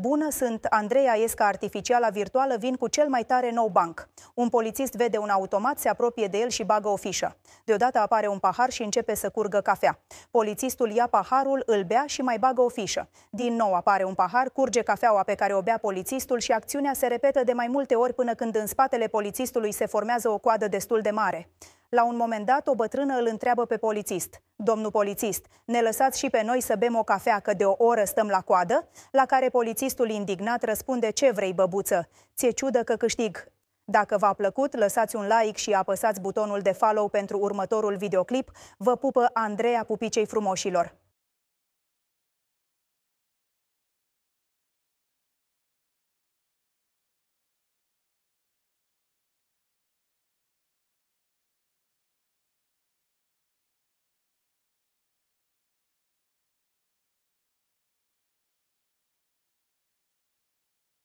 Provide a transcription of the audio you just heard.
Bună, sunt Andreea Esca, artificiala virtuală, vin cu cel mai tare nou banc. Un polițist vede un automat, se apropie de el și bagă o fișă. Deodată apare un pahar și începe să curgă cafea. Polițistul ia paharul, îl bea și mai bagă o fișă. Din nou apare un pahar, curge cafeaua pe care o bea polițistul și acțiunea se repetă de mai multe ori până când în spatele polițistului se formează o coadă destul de mare. La un moment dat, o bătrână îl întreabă pe polițist. Domnul polițist, ne lăsați și pe noi să bem o cafea, că de o oră stăm la coadă? La care polițistul indignat răspunde, ce vrei, băbuță? Ți-e ciudă că câștig. Dacă v-a plăcut, lăsați un like și apăsați butonul de follow pentru următorul videoclip. Vă pupă Andreea Pupicei Frumoșilor.